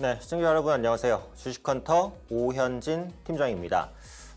네, 시청자 여러분 안녕하세요. 주식헌터 오현진 팀장입니다.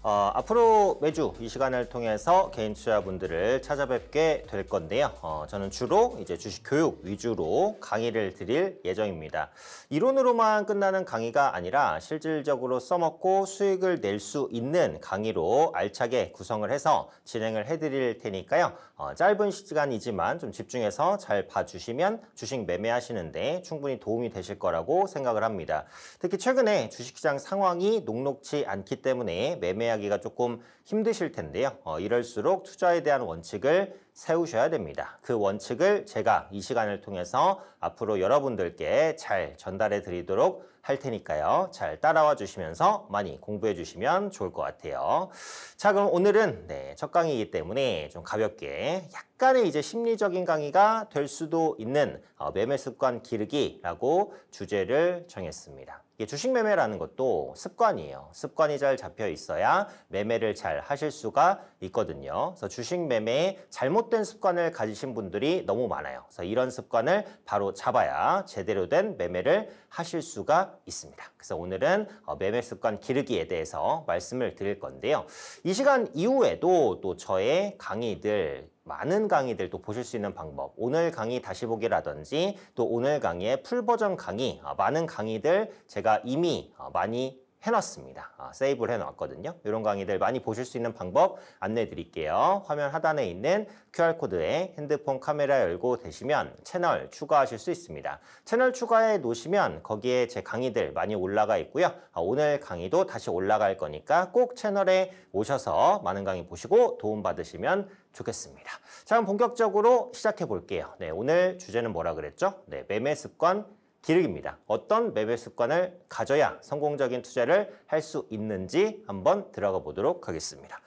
어, 앞으로 매주 이 시간을 통해서 개인 투자분들을 찾아뵙게 될 건데요. 어, 저는 주로 이제 주식 교육 위주로 강의를 드릴 예정입니다. 이론으로만 끝나는 강의가 아니라 실질적으로 써먹고 수익을 낼 수 있는 강의로 알차게 구성을 해서 진행을 해드릴 테니까요. 어, 짧은 시간이지만 좀 집중해서 잘 봐주시면 주식 매매하시는데 충분히 도움이 되실 거라고 생각을 합니다. 특히 최근에 주식시장 상황이 녹록치 않기 때문에 매매 감내하기가 조금 힘드실 텐데요. 어, 이럴수록 투자에 대한 원칙을 세우셔야 됩니다. 그 원칙을 제가 이 시간을 통해서 앞으로 여러분들께 잘 전달해 드리도록 할 테니까요. 잘 따라와 주시면서 많이 공부해 주시면 좋을 것 같아요. 자, 그럼 오늘은 네, 첫 강의이기 때문에 좀 가볍게 약간의 이제 심리적인 강의가 될 수도 있는 어, 매매 습관 기르기라고 주제를 정했습니다. 주식 매매라는 것도 습관이에요. 습관이 잘 잡혀 있어야 매매를 잘 하실 수가 있거든요. 그래서 주식 매매 잘못 잘못된 습관을 가지신 분들이 너무 많아요. 그래서 이런 습관을 바로 잡아야 제대로 된 매매를 하실 수가 있습니다. 그래서 오늘은 어, 매매 습관 기르기에 대해서 말씀을 드릴 건데요. 이 시간 이후에도 또 저의 강의들 많은 강의들 또 보실 수 있는 방법 오늘 강의 다시 보기라든지 또 오늘 강의의 풀버전 강의 어, 많은 강의들 제가 이미 어, 많이 해놨습니다. 아, 세이브를 해놨거든요. 이런 강의들 많이 보실 수 있는 방법 안내해 드릴게요. 화면 하단에 있는 QR코드에 핸드폰 카메라 열고 되시면 채널 추가하실 수 있습니다. 채널 추가해 놓으시면 거기에 제 강의들 많이 올라가 있고요. 아, 오늘 강의도 다시 올라갈 거니까 꼭 채널에 오셔서 많은 강의 보시고 도움받으시면 좋겠습니다. 자, 그럼 본격적으로 시작해 볼게요. 네, 오늘 주제는 뭐라 그랬죠? 네, 매매 습관 기르기입니다. 어떤 매매 습관을 가져야 성공적인 투자를 할 수 있는지 한번 들어가 보도록 하겠습니다.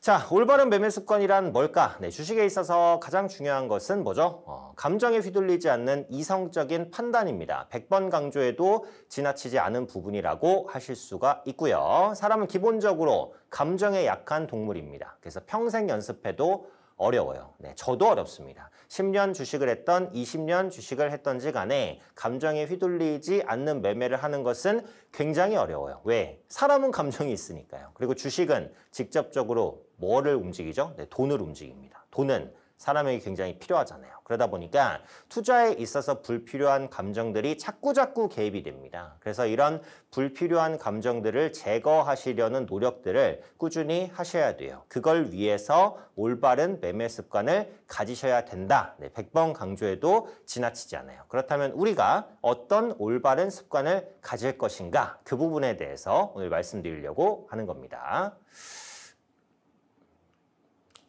자, 올바른 매매 습관이란 뭘까? 네, 주식에 있어서 가장 중요한 것은 뭐죠? 어, 감정에 휘둘리지 않는 이성적인 판단입니다. 100번 강조해도 지나치지 않은 부분이라고 하실 수가 있고요. 사람은 기본적으로 감정에 약한 동물입니다. 그래서 평생 연습해도 어려워요. 네, 저도 어렵습니다. 10년 주식을 했던 20년 주식을 했던지 간에 감정에 휘둘리지 않는 매매를 하는 것은 굉장히 어려워요. 왜? 사람은 감정이 있으니까요. 그리고 주식은 직접적으로 뭐를 움직이죠? 네, 돈을 움직입니다. 돈은 사람에게 굉장히 필요하잖아요. 그러다 보니까 투자에 있어서 불필요한 감정들이 자꾸자꾸 개입이 됩니다. 그래서 이런 불필요한 감정들을 제거하시려는 노력들을 꾸준히 하셔야 돼요. 그걸 위해서 올바른 매매 습관을 가지셔야 된다. 네, 100번 강조해도 지나치지 않아요. 그렇다면 우리가 어떤 올바른 습관을 가질 것인가 그 부분에 대해서 오늘 말씀드리려고 하는 겁니다.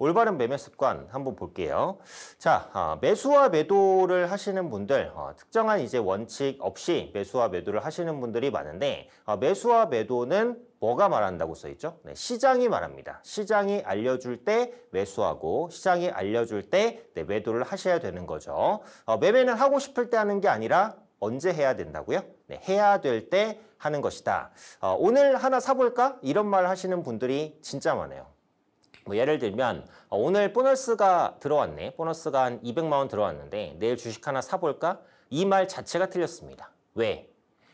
올바른 매매 습관 한번 볼게요. 자, 아, 매수와 매도를 하시는 분들, 어, 특정한 이제 원칙 없이 매수와 매도를 하시는 분들이 많은데, 어, 매수와 매도는 뭐가 말한다고 써있죠? 네, 시장이 말합니다. 시장이 알려줄 때 매수하고 시장이 알려줄 때 네, 매도를 하셔야 되는 거죠. 어, 매매는 하고 싶을 때 하는 게 아니라 언제 해야 된다고요? 네, 해야 될 때 하는 것이다. 어, 오늘 하나 사볼까? 이런 말 하시는 분들이 진짜 많아요. 뭐 예를 들면 어, 오늘 보너스가 들어왔네. 보너스가 한 200만 원 들어왔는데 내일 주식 하나 사볼까? 이 말 자체가 틀렸습니다. 왜?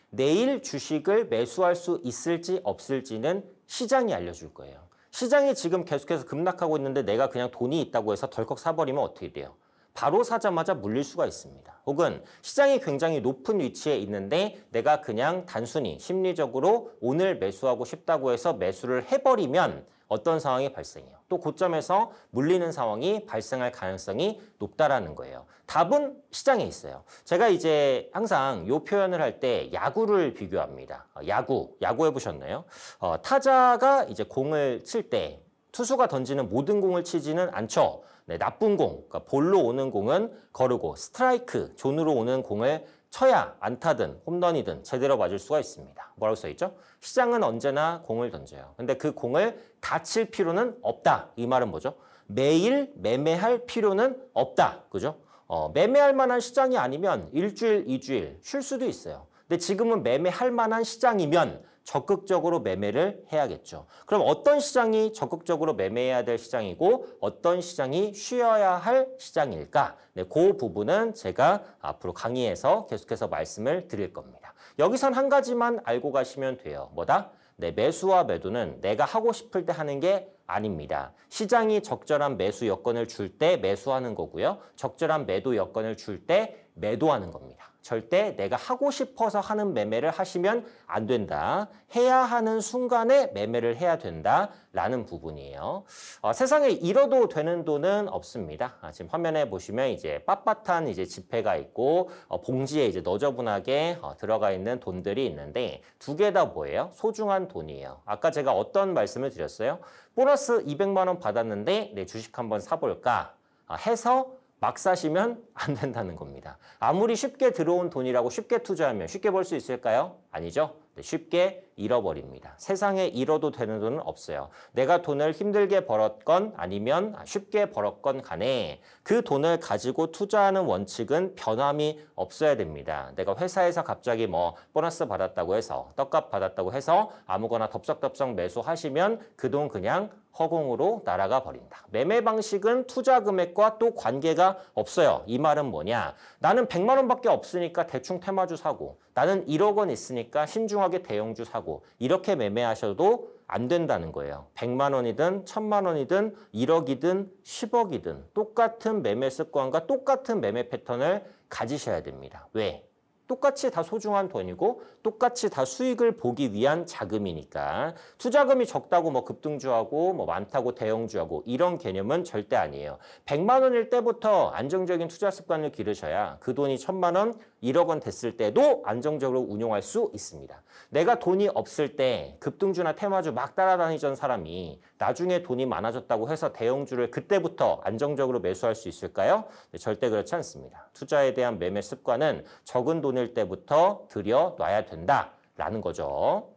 내일 주식을 매수할 수 있을지 없을지는 시장이 알려줄 거예요. 시장이 지금 계속해서 급락하고 있는데 내가 그냥 돈이 있다고 해서 덜컥 사버리면 어떻게 돼요? 바로 사자마자 물릴 수가 있습니다. 혹은 시장이 굉장히 높은 위치에 있는데 내가 그냥 단순히 심리적으로 오늘 매수하고 싶다고 해서 매수를 해버리면 어떤 상황이 발생해요. 또 고점에서 물리는 상황이 발생할 가능성이 높다라는 거예요. 답은 시장에 있어요. 제가 이제 항상 요 표현을 할 때 야구를 비교합니다. 어, 야구, 야구 해보셨나요? 어, 타자가 이제 공을 칠 때 투수가 던지는 모든 공을 치지는 않죠. 네, 나쁜 공, 그러니까 볼로 오는 공은 거르고 스트라이크 존으로 오는 공을 쳐야 안타든 홈런이든 제대로 맞을 수가 있습니다. 뭐라고 써있죠? 시장은 언제나 공을 던져요. 근데 그 공을 다칠 필요는 없다. 이 말은 뭐죠? 매일 매매할 필요는 없다. 그죠? 어, 매매할 만한 시장이 아니면 일주일, 이주일 쉴 수도 있어요. 근데 지금은 매매할 만한 시장이면 적극적으로 매매를 해야겠죠. 그럼 어떤 시장이 적극적으로 매매해야 될 시장이고 어떤 시장이 쉬어야 할 시장일까? 네, 그 부분은 제가 앞으로 강의에서 계속해서 말씀을 드릴 겁니다. 여기선 한 가지만 알고 가시면 돼요. 뭐다? 네, 매수와 매도는 내가 하고 싶을 때 하는 게 아닙니다. 시장이 적절한 매수 여건을 줄 때 매수하는 거고요. 적절한 매도 여건을 줄 때 매도하는 겁니다. 절대 내가 하고 싶어서 하는 매매를 하시면 안 된다. 해야 하는 순간에 매매를 해야 된다라는 부분이에요. 어, 세상에 잃어도 되는 돈은 없습니다. 아, 지금 화면에 보시면 이제 빳빳한 이제 지폐가 있고 어, 봉지에 이제 너저분하게 어, 들어가 있는 돈들이 있는데 두 개 다 뭐예요? 소중한 돈이에요. 아까 제가 어떤 말씀을 드렸어요? 보너스 200만 원 받았는데 내 주식 한번 사볼까 아, 해서 막 사시면 안 된다는 겁니다. 아무리 쉽게 들어온 돈이라고 쉽게 투자하면 쉽게 벌 수 있을까요? 아니죠. 쉽게 잃어버립니다. 세상에 잃어도 되는 돈은 없어요. 내가 돈을 힘들게 벌었건 아니면 쉽게 벌었건 간에 그 돈을 가지고 투자하는 원칙은 변함이 없어야 됩니다. 내가 회사에서 갑자기 뭐 보너스 받았다고 해서 떡값 받았다고 해서 아무거나 덥석덥석 매수하시면 그 돈 그냥 허공으로 날아가 버린다. 매매 방식은 투자 금액과 또 관계가 없어요. 이 말은 뭐냐? 나는 100만 원밖에 없으니까 대충 테마주 사고 나는 1억 원 있으니까 신중하게 대형주 사고 하고 이렇게 매매하셔도 안 된다는 거예요. 100만 원이든 1000만 원이든 1억이든 10억이든 똑같은 매매 습관과 똑같은 매매 패턴을 가지셔야 됩니다. 왜? 똑같이 다 소중한 돈이고 똑같이 다 수익을 보기 위한 자금이니까 투자금이 적다고 뭐 급등주하고 뭐 많다고 대형주하고 이런 개념은 절대 아니에요. 100만 원일 때부터 안정적인 투자 습관을 기르셔야 그 돈이 천만 원, 1억 원 됐을 때도 안정적으로 운용할 수 있습니다. 내가 돈이 없을 때 급등주나 테마주 막 따라다니던 사람이 나중에 돈이 많아졌다고 해서 대형주를 그때부터 안정적으로 매수할 수 있을까요? 네, 절대 그렇지 않습니다. 투자에 대한 매매 습관은 적은 돈을 지낼 때부터 들여놔야 된다라는 거죠.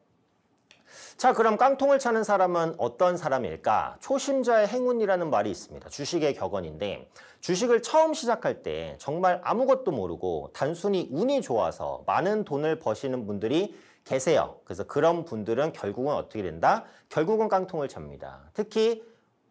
자 그럼 깡통을 차는 사람은 어떤 사람일까? 초심자의 행운이라는 말이 있습니다. 주식의 격언인데 주식을 처음 시작할 때 정말 아무것도 모르고 단순히 운이 좋아서 많은 돈을 버시는 분들이 계세요. 그래서 그런 분들은 결국은 어떻게 된다? 결국은 깡통을 찹니다. 특히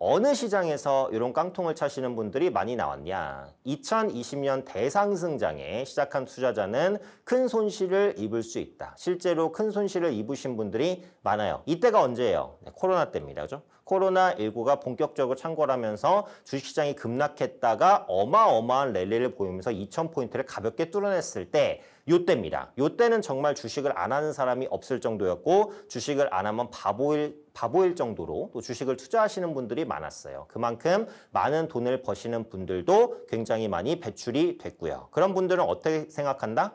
어느 시장에서 이런 깡통을 차시는 분들이 많이 나왔냐. 2020년 대상승장에 시작한 투자자는 큰 손실을 입을 수 있다. 실제로 큰 손실을 입으신 분들이 많아요. 이때가 언제예요? 네, 코로나 때입니다. 그죠? 코로나19가 본격적으로 창궐하면서 주식시장이 급락했다가 어마어마한 랠리를 보이면서 2000포인트를 가볍게 뚫어냈을 때 요때입니다. 요때는 정말 주식을 안 하는 사람이 없을 정도였고 주식을 안 하면 바보일 바보일 정도로 또 주식을 투자하시는 분들이 많았어요. 그만큼 많은 돈을 버시는 분들도 굉장히 많이 배출이 됐고요. 그런 분들은 어떻게 생각한다?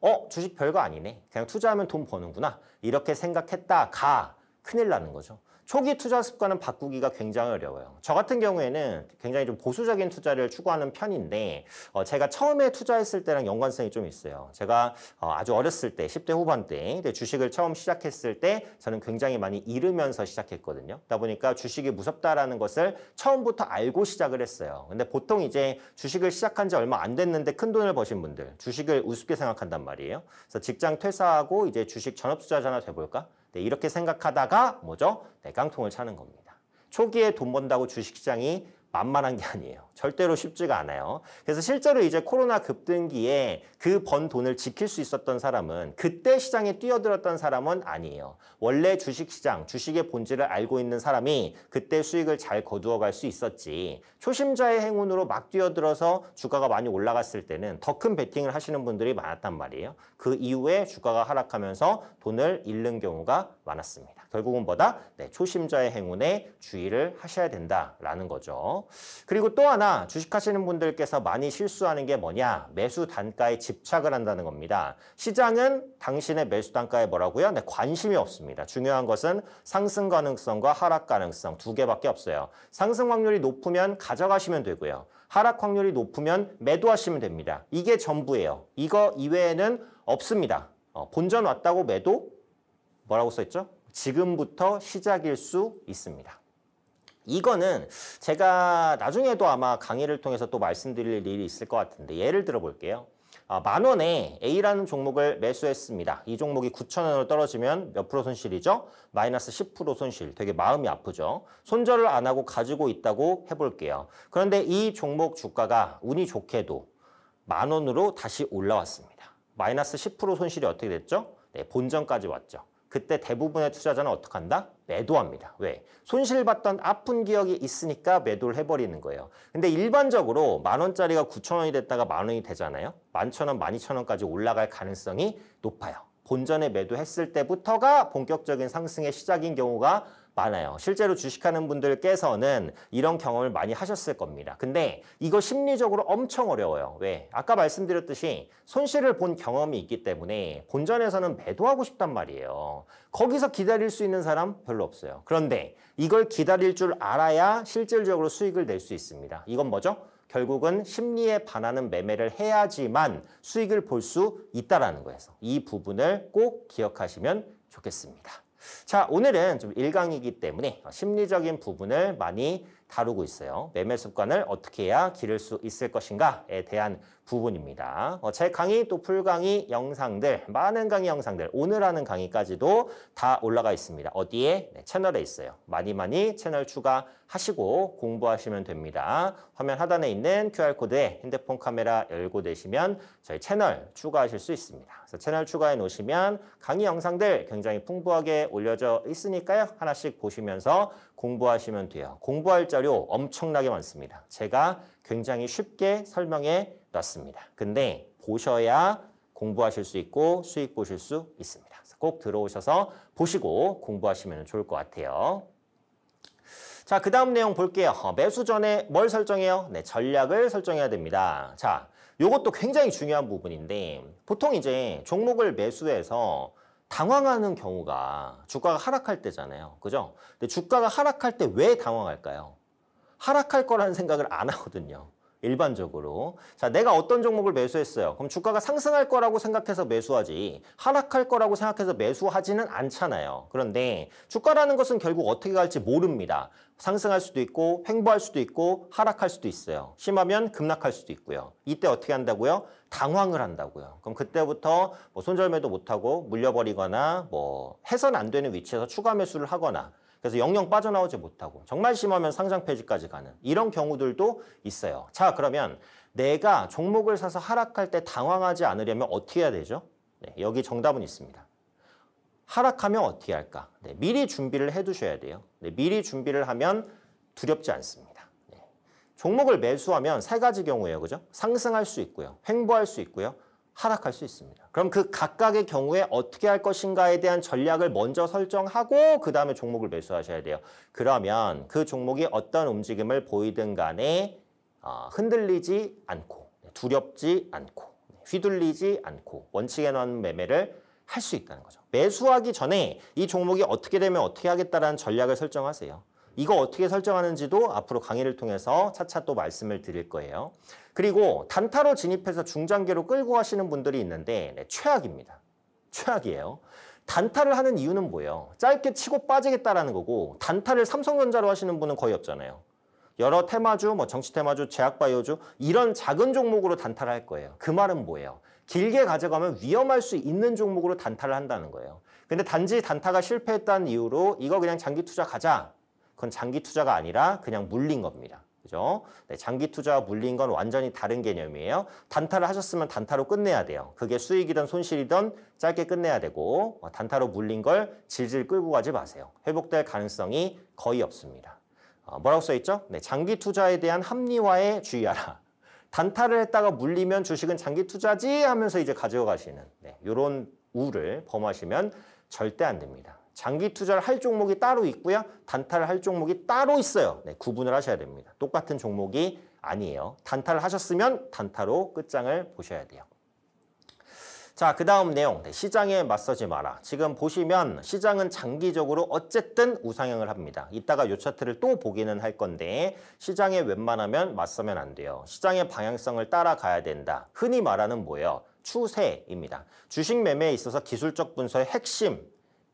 어, 주식 별거 아니네. 그냥 투자하면 돈 버는구나. 이렇게 생각했다가 큰일 나는 거죠. 초기 투자 습관은 바꾸기가 굉장히 어려워요. 저 같은 경우에는 굉장히 좀 보수적인 투자를 추구하는 편인데 어, 제가 처음에 투자했을 때랑 연관성이 좀 있어요. 제가 어, 아주 어렸을 때 10대 후반 때 주식을 처음 시작했을 때 저는 굉장히 많이 잃으면서 시작했거든요. 그러다 보니까 주식이 무섭다라는 것을 처음부터 알고 시작을 했어요. 근데 보통 이제 주식을 시작한 지 얼마 안 됐는데 큰 돈을 버신 분들 주식을 우습게 생각한단 말이에요. 그래서 직장 퇴사하고 이제 주식 전업 투자자나 돼볼까? 네, 이렇게 생각하다가 뭐죠? 내 네, 깡통을 차는 겁니다. 초기에 돈 번다고 주식시장이 만만한 게 아니에요. 절대로 쉽지가 않아요. 그래서 실제로 이제 코로나 급등기에 그 번 돈을 지킬 수 있었던 사람은 그때 시장에 뛰어들었던 사람은 아니에요. 원래 주식시장, 주식의 본질을 알고 있는 사람이 그때 수익을 잘 거두어 갈 수 있었지. 초심자의 행운으로 막 뛰어들어서 주가가 많이 올라갔을 때는 더 큰 베팅을 하시는 분들이 많았단 말이에요. 그 이후에 주가가 하락하면서 돈을 잃는 경우가 많았습니다. 결국은 뭐다? 네, 초심자의 행운에 주의를 하셔야 된다라는 거죠. 그리고 또 하나 주식하시는 분들께서 많이 실수하는 게 뭐냐 매수 단가에 집착을 한다는 겁니다. 시장은 당신의 매수 단가에 뭐라고요? 네, 관심이 없습니다. 중요한 것은 상승 가능성과 하락 가능성 두 개밖에 없어요. 상승 확률이 높으면 가져가시면 되고요. 하락 확률이 높으면 매도하시면 됩니다. 이게 전부예요. 이거 이외에는 없습니다. 어, 본전 왔다고 매도 뭐라고 써있죠? 지금부터 시작일 수 있습니다. 이거는 제가 나중에도 아마 강의를 통해서 또 말씀드릴 일이 있을 것 같은데 예를 들어 볼게요. 아, 만 원에 A라는 종목을 매수했습니다. 이 종목이 9천 원으로 떨어지면 몇 프로 손실이죠? 마이너스 10% 손실. 되게 마음이 아프죠? 손절을 안 하고 가지고 있다고 해볼게요. 그런데 이 종목 주가가 운이 좋게도 만 원으로 다시 올라왔습니다. 마이너스 10% 손실이 어떻게 됐죠? 네, 본전까지 왔죠. 그때 대부분의 투자자는 어떻게 한다? 매도합니다. 왜? 손실봤던 아픈 기억이 있으니까 매도를 해버리는 거예요. 근데 일반적으로 만 원짜리가 9천 원이 됐다가 만 원이 되잖아요. 만 천 원, 만 이천 원까지 올라갈 가능성이 높아요. 본전에 매도했을 때부터가 본격적인 상승의 시작인 경우가 많아요. 실제로 주식하는 분들께서는 이런 경험을 많이 하셨을 겁니다. 근데 이거 심리적으로 엄청 어려워요. 왜? 아까 말씀드렸듯이 손실을 본 경험이 있기 때문에 본전에서는 매도하고 싶단 말이에요. 거기서 기다릴 수 있는 사람 별로 없어요. 그런데 이걸 기다릴 줄 알아야 실질적으로 수익을 낼 수 있습니다. 이건 뭐죠? 결국은 심리에 반하는 매매를 해야지만 수익을 볼 수 있다라는 거에서 이 부분을 꼭 기억하시면 좋겠습니다. 자, 오늘은 좀 1강이기 때문에 심리적인 부분을 많이 다루고 있어요. 매매 습관을 어떻게 해야 기를 수 있을 것인가에 대한 부분입니다. 어, 제 강의 또 풀강의 영상들, 많은 강의 영상들, 오늘 하는 강의까지도 다 올라가 있습니다. 어디에? 네, 채널에 있어요. 많이 많이 채널 추가하시고 공부하시면 됩니다. 화면 하단에 있는 QR코드에 핸드폰 카메라 열고 되시면 저희 채널 추가하실 수 있습니다. 그래서 채널 추가해 놓으시면 강의 영상들 굉장히 풍부하게 올려져 있으니까요. 하나씩 보시면서 공부하시면 돼요. 공부할 자료 엄청나게 많습니다. 제가 굉장히 쉽게 설명해 놨습니다. 근데 보셔야 공부하실 수 있고 수익 보실 수 있습니다. 꼭 들어오셔서 보시고 공부하시면 좋을 것 같아요. 자, 그 다음 내용 볼게요. 어, 매수 전에 뭘 설정해요? 네, 전략을 설정해야 됩니다. 자, 요것도 굉장히 중요한 부분인데 보통 이제 종목을 매수해서 당황하는 경우가 주가가 하락할 때잖아요. 그죠? 근데 주가가 하락할 때 왜 당황할까요? 하락할 거라는 생각을 안 하거든요. 일반적으로. 자, 내가 어떤 종목을 매수했어요. 그럼 주가가 상승할 거라고 생각해서 매수하지 하락할 거라고 생각해서 매수하지는 않잖아요. 그런데 주가라는 것은 결국 어떻게 갈지 모릅니다. 상승할 수도 있고 횡보할 수도 있고 하락할 수도 있어요. 심하면 급락할 수도 있고요. 이때 어떻게 한다고요? 당황을 한다고요. 그럼 그때부터 뭐 손절매도 못하고 물려버리거나 뭐 해선 안 되는 위치에서 추가 매수를 하거나 그래서 영영 빠져나오지 못하고 정말 심하면 상장 폐지까지 가는 이런 경우들도 있어요. 자 그러면 내가 종목을 사서 하락할 때 당황하지 않으려면 어떻게 해야 되죠? 네, 여기 정답은 있습니다. 하락하면 어떻게 할까? 네, 미리 준비를 해두셔야 돼요. 네, 미리 준비를 하면 두렵지 않습니다. 네. 종목을 매수하면 세 가지 경우예요. 그죠? 상승할 수 있고요. 횡보할 수 있고요. 하락할 수 있습니다. 그럼 그 각각의 경우에 어떻게 할 것인가에 대한 전략을 먼저 설정하고 그 다음에 종목을 매수하셔야 돼요. 그러면 그 종목이 어떤 움직임을 보이든 간에 아, 흔들리지 않고 두렵지 않고 휘둘리지 않고 원칙에 넣은 매매를 할 수 있다는 거죠. 매수하기 전에 이 종목이 어떻게 되면 어떻게 하겠다라는 전략을 설정하세요. 이거 어떻게 설정하는지도 앞으로 강의를 통해서 차차 또 말씀을 드릴 거예요. 그리고 단타로 진입해서 중장기로 끌고 가시는 분들이 있는데 네, 최악입니다. 최악이에요. 단타를 하는 이유는 뭐예요? 짧게 치고 빠지겠다라는 거고 단타를 삼성전자로 하시는 분은 거의 없잖아요. 여러 테마주, 뭐 정치 테마주, 제약바이오주 이런 작은 종목으로 단타를 할 거예요. 그 말은 뭐예요? 길게 가져가면 위험할 수 있는 종목으로 단타를 한다는 거예요. 근데 단지 단타가 실패했다는 이유로 이거 그냥 장기 투자 가자 그건 장기 투자가 아니라 그냥 물린 겁니다. 그죠? 네, 장기 투자와 물린 건 완전히 다른 개념이에요. 단타를 하셨으면 단타로 끝내야 돼요. 그게 수익이든 손실이든 짧게 끝내야 되고 어, 단타로 물린 걸 질질 끌고 가지 마세요. 회복될 가능성이 거의 없습니다. 어, 뭐라고 써있죠? 네, 장기 투자에 대한 합리화에 주의하라. 단타를 했다가 물리면 주식은 장기 투자지 하면서 이제 가져가시는 네, 이런 우를 범하시면 절대 안 됩니다. 장기 투자를 할 종목이 따로 있고요. 단타를 할 종목이 따로 있어요. 네, 구분을 하셔야 됩니다. 똑같은 종목이 아니에요. 단타를 하셨으면 단타로 끝장을 보셔야 돼요. 자, 그 다음 내용. 네, 시장에 맞서지 마라. 지금 보시면 시장은 장기적으로 어쨌든 우상향을 합니다. 이따가 요 차트를 또 보기는 할 건데 시장에 웬만하면 맞서면 안 돼요. 시장의 방향성을 따라가야 된다. 흔히 말하는 뭐예요? 추세입니다. 주식 매매에 있어서 기술적 분석의 핵심,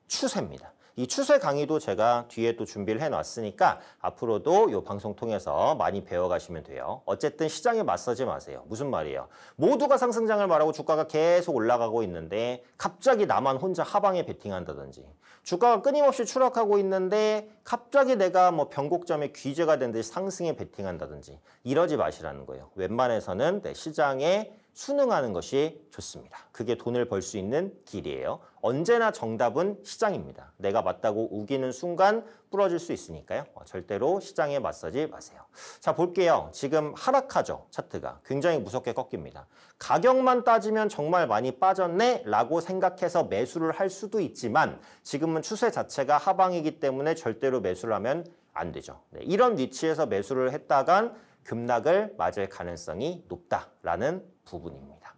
추세입니다. 이 추세 강의도 제가 뒤에 또 준비를 해놨으니까 앞으로도 이 방송 통해서 많이 배워가시면 돼요. 어쨌든 시장에 맞서지 마세요. 무슨 말이에요? 모두가 상승장을 말하고 주가가 계속 올라가고 있는데 갑자기 나만 혼자 하방에 베팅한다든지 주가가 끊임없이 추락하고 있는데 갑자기 내가 뭐 변곡점에 귀재가 된 듯이 상승에 베팅한다든지 이러지 마시라는 거예요. 웬만해서는 내 네, 시장에 순응하는 것이 좋습니다. 그게 돈을 벌 수 있는 길이에요. 언제나 정답은 시장입니다. 내가 맞다고 우기는 순간 부러질 수 있으니까요. 어, 절대로 시장에 맞서지 마세요. 자 볼게요. 지금 하락하죠. 차트가. 굉장히 무섭게 꺾입니다. 가격만 따지면 정말 많이 빠졌네 라고 생각해서 매수를 할 수도 있지만 지금은 추세 자체가 하방이기 때문에 절대로 매수를 하면 안 되죠. 네, 이런 위치에서 매수를 했다간 급락을 맞을 가능성이 높다라는 부분입니다.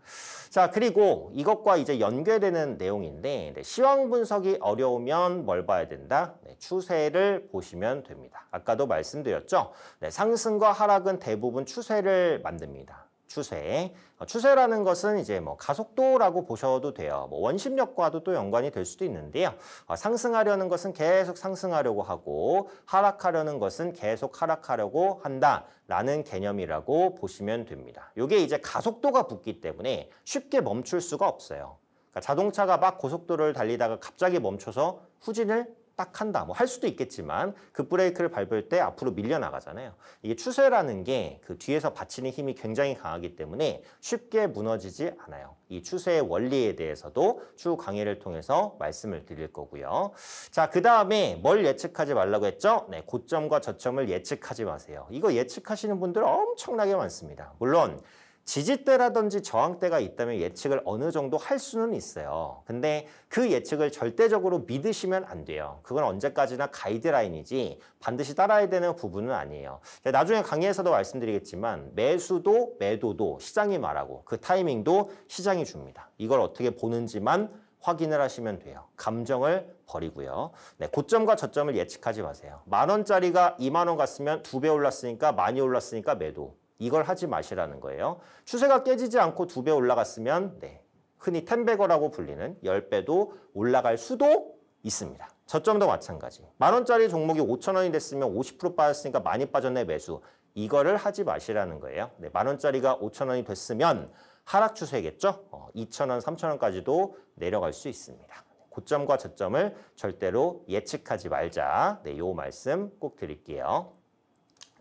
자, 그리고 이것과 이제 연계되는 내용인데 네, 시황 분석이 어려우면 뭘 봐야 된다? 네, 추세를 보시면 됩니다. 아까도 말씀드렸죠? 네, 상승과 하락은 대부분 추세를 만듭니다. 추세. 어, 추세라는 것은 이제 뭐 가속도라고 보셔도 돼요. 뭐 원심력과도 또 연관이 될 수도 있는데요. 어, 상승하려는 것은 계속 상승하려고 하고 하락하려는 것은 계속 하락하려고 한다라는 개념이라고 보시면 됩니다. 이게 이제 가속도가 붙기 때문에 쉽게 멈출 수가 없어요. 그러니까 자동차가 막 고속도로를 달리다가 갑자기 멈춰서 후진을 딱 한다. 뭐 할 수도 있겠지만 그브레이크를 밟을 때 앞으로 밀려나가잖아요. 이게 추세라는 게 그 뒤에서 받치는 힘이 굉장히 강하기 때문에 쉽게 무너지지 않아요. 이 추세의 원리에 대해서도 추후 강의를 통해서 말씀을 드릴 거고요. 자, 그 다음에 뭘 예측하지 말라고 했죠? 네, 고점과 저점을 예측하지 마세요. 이거 예측하시는 분들 엄청나게 많습니다. 물론 지지대라든지 저항대가 있다면 예측을 어느 정도 할 수는 있어요. 근데 그 예측을 절대적으로 믿으시면 안 돼요. 그건 언제까지나 가이드라인이지 반드시 따라야 되는 부분은 아니에요. 나중에 강의에서도 말씀드리겠지만 매수도 매도도 시장이 말하고 그 타이밍도 시장이 줍니다. 이걸 어떻게 보는지만 확인을 하시면 돼요. 감정을 버리고요. 네, 고점과 저점을 예측하지 마세요. 만 원짜리가 2만 원 갔으면 두 배 올랐으니까 많이 올랐으니까 매도. 이걸 하지 마시라는 거예요. 추세가 깨지지 않고 두 배 올라갔으면 네, 흔히 텐베거라고 불리는 10배도 올라갈 수도 있습니다. 저점도 마찬가지. 만원짜리 종목이 5천원이 됐으면 50% 빠졌으니까 많이 빠졌네 매수. 이거를 하지 마시라는 거예요. 네, 만원짜리가 5천원이 됐으면 하락 추세겠죠? 어, 2천원 3천원까지도 내려갈 수 있습니다. 고점과 저점을 절대로 예측하지 말자. 네, 요 말씀 꼭 드릴게요.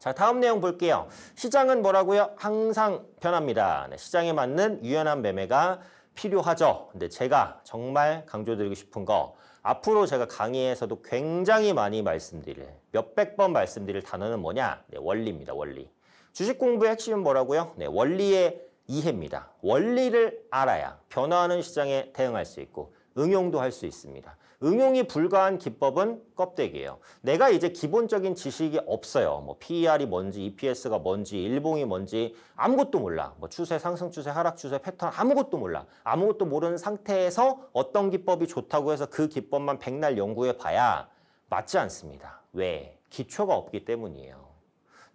자, 다음 내용 볼게요. 시장은 뭐라고요? 항상 변합니다. 네, 시장에 맞는 유연한 매매가 필요하죠. 근데 제가 정말 강조드리고 싶은 거 앞으로 제가 강의에서도 굉장히 많이 말씀드릴 몇백 번 말씀드릴 단어는 뭐냐? 네, 원리입니다. 원리. 주식 공부의 핵심은 뭐라고요? 네, 원리의 이해입니다. 원리를 알아야 변화하는 시장에 대응할 수 있고 응용도 할 수 있습니다. 응용이 불가한 기법은 껍데기예요. 내가 이제 기본적인 지식이 없어요. 뭐 PER이 뭔지, EPS가 뭔지, 일봉이 뭔지 아무것도 몰라. 뭐 추세, 상승 추세, 하락 추세, 패턴 아무것도 몰라. 아무것도 모르는 상태에서 어떤 기법이 좋다고 해서 그 기법만 백날 연구해 봐야 맞지 않습니다. 왜? 기초가 없기 때문이에요.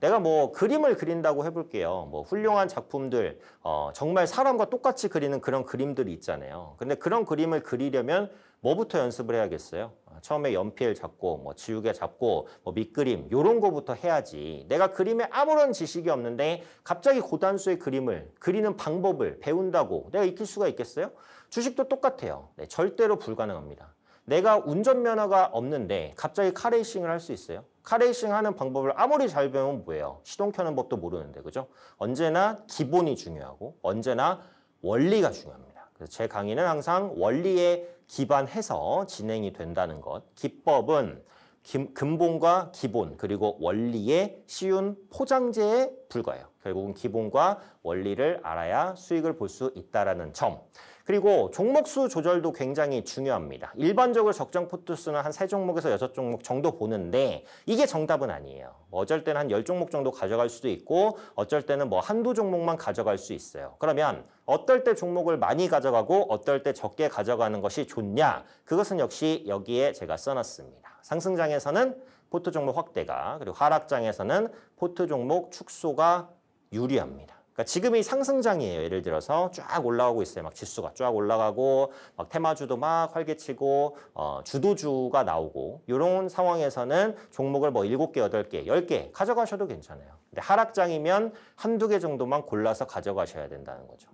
내가 뭐 그림을 그린다고 해볼게요. 뭐 훌륭한 작품들, 어, 정말 사람과 똑같이 그리는 그런 그림들이 있잖아요. 근데 그런 그림을 그리려면 뭐부터 연습을 해야겠어요? 아, 처음에 연필 잡고 뭐 지우개 잡고 뭐 밑그림 요런 거부터 해야지 내가 그림에 아무런 지식이 없는데 갑자기 고단수의 그림을 그리는 방법을 배운다고 내가 익힐 수가 있겠어요? 주식도 똑같아요 네, 절대로 불가능합니다 내가 운전면허가 없는데 갑자기 카레이싱을 할 수 있어요? 카레이싱 하는 방법을 아무리 잘 배우면 뭐예요? 시동 켜는 법도 모르는데 그죠? 언제나 기본이 중요하고 언제나 원리가 중요합니다. 그래서 제 강의는 항상 원리에 기반해서 진행이 된다는 것. 기법은 기, 근본과 기본 그리고 원리에 쉬운 포장재에 불과해요. 결국은 기본과 원리를 알아야 수익을 볼 수있다는 점. 그리고 종목수 조절도 굉장히 중요합니다. 일반적으로 적정 포트수는 한 세종목에서 여섯 종목 정도 보는데 이게 정답은 아니에요. 어쩔 때는 한 열종목 정도 가져갈 수도 있고 어쩔 때는 뭐 한두 종목만 가져갈 수 있어요. 그러면 어떨 때 종목을 많이 가져가고 어떨 때 적게 가져가는 것이 좋냐? 그것은 역시 여기에 제가 써놨습니다. 상승장에서는 포트 종목 확대가 그리고 하락장에서는 포트 종목 축소가 유리합니다. 그러니까 지금이 상승장이에요. 예를 들어서 쫙올라오고 있어요. 막 지수가 쫙 올라가고 막 테마주도 막 활개치고 어, 주도주가 나오고 이런 상황에서는 종목을 뭐 7개, 8개, 10개 가져가셔도 괜찮아요. 근데 하락장이면 한두 개 정도만 골라서 가져가셔야 된다는 거죠.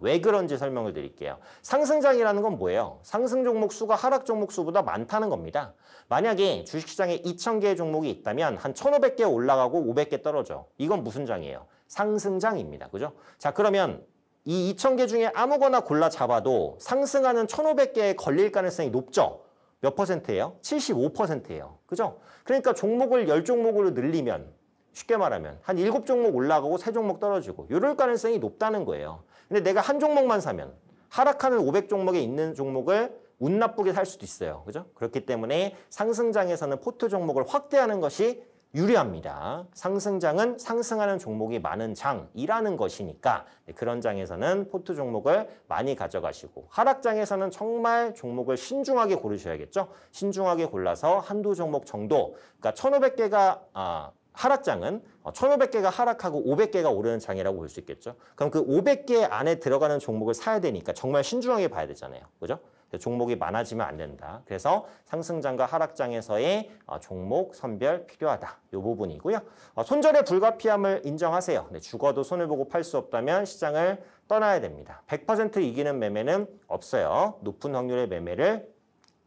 왜 그런지 설명을 드릴게요. 상승장이라는 건 뭐예요? 상승 종목 수가 하락 종목 수보다 많다는 겁니다. 만약에 주식시장에 2,000개의 종목이 있다면 한 1,500개 올라가고 500개 떨어져. 이건 무슨 장이에요? 상승장입니다. 그죠? 자, 그러면 이 2,000개 중에 아무거나 골라 잡아도 상승하는 1,500개에 걸릴 가능성이 높죠? 몇 퍼센트예요? 75%예요. 그죠? 그러니까 종목을 10종목으로 늘리면 쉽게 말하면 한 7종목 올라가고 3종목 떨어지고 이럴 가능성이 높다는 거예요. 근데 내가 한 종목만 사면 하락하는 500 종목에 있는 종목을 운 나쁘게 살 수도 있어요. 그죠? 그렇기 때문에 상승장에서는 포트 종목을 확대하는 것이 유리합니다. 상승장은 상승하는 종목이 많은 장이라는 것이니까 네, 그런 장에서는 포트 종목을 많이 가져가시고 하락장에서는 정말 종목을 신중하게 고르셔야겠죠. 신중하게 골라서 한두 종목 정도 그러니까 1,500개가 아, 하락장은 1,500개가 어, 하락하고 500개가 오르는 장이라고 볼 수 있겠죠. 그럼 그 500개 안에 들어가는 종목을 사야 되니까 정말 신중하게 봐야 되잖아요. 그죠? 종목이 많아지면 안 된다. 그래서 상승장과 하락장에서의 어, 종목 선별 필요하다. 이 부분이고요. 어, 손절의 불가피함을 인정하세요. 죽어도 손을보고팔 수 없다면 시장을 떠나야 됩니다. 100% 이기는 매매는 없어요. 높은 확률의 매매를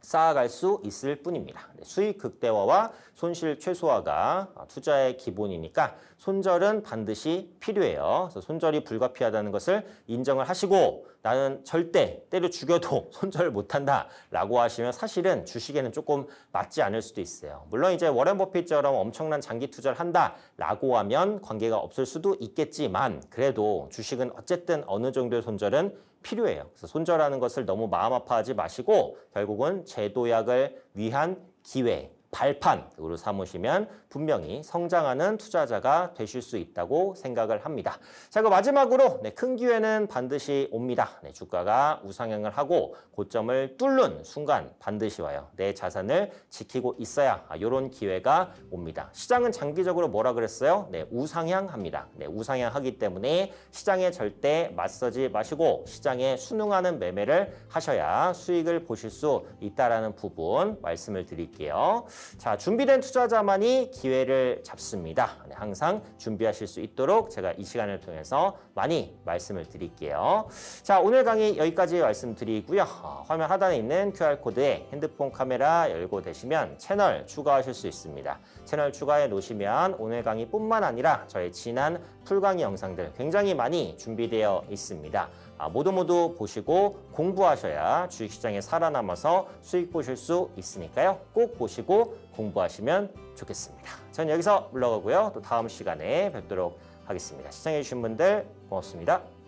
쌓아갈 수 있을 뿐입니다. 네, 수익 극대화와 손실 최소화가 어, 투자의 기본이니까 손절은 반드시 필요해요. 그래서 손절이 불가피하다는 것을 인정을 하시고 나는 절대 때려 죽여도 손절 못한다 라고 하시면 사실은 주식에는 조금 맞지 않을 수도 있어요. 물론 이제 워렌 버핏처럼 엄청난 장기 투자를 한다 라고 하면 관계가 없을 수도 있겠지만 그래도 주식은 어쨌든 어느 정도의 손절은 필요해요. 그래서 손절하는 것을 너무 마음 아파하지 마시고 결국은 제도약을 위한 기회 발판으로 삼으시면 분명히 성장하는 투자자가 되실 수 있다고 생각을 합니다. 자, 그 마지막으로 네, 큰 기회는 반드시 옵니다. 네, 주가가 우상향을 하고 고점을 뚫는 순간 반드시 와요. 내 자산을 지키고 있어야 아, 이런 기회가 옵니다. 시장은 장기적으로 뭐라 그랬어요? 네, 우상향합니다. 네, 우상향하기 때문에 시장에 절대 맞서지 마시고 시장에 순응하는 매매를 하셔야 수익을 보실 수 있다라는 부분 말씀을 드릴게요. 자, 준비된 투자자만이 기회를 잡습니다. 네, 항상 준비하실 수 있도록 제가 이 시간을 통해서 많이 말씀을 드릴게요. 자, 오늘 강의 여기까지 말씀드리고요. 어, 화면 하단에 있는 QR코드에 핸드폰 카메라 열고 되시면 채널 추가하실 수 있습니다. 채널 추가해 놓으시면 오늘 강의뿐만 아니라 저의 지난 풀강의 영상들 굉장히 많이 준비되어 있습니다. 아, 모두 모두 보시고 공부하셔야 주식시장에 살아남아서 수익 보실 수 있으니까요. 꼭 보시고 공부하시면 좋겠습니다. 저는 여기서 물러가고요. 또 다음 시간에 뵙도록 하겠습니다. 시청해주신 분들 고맙습니다.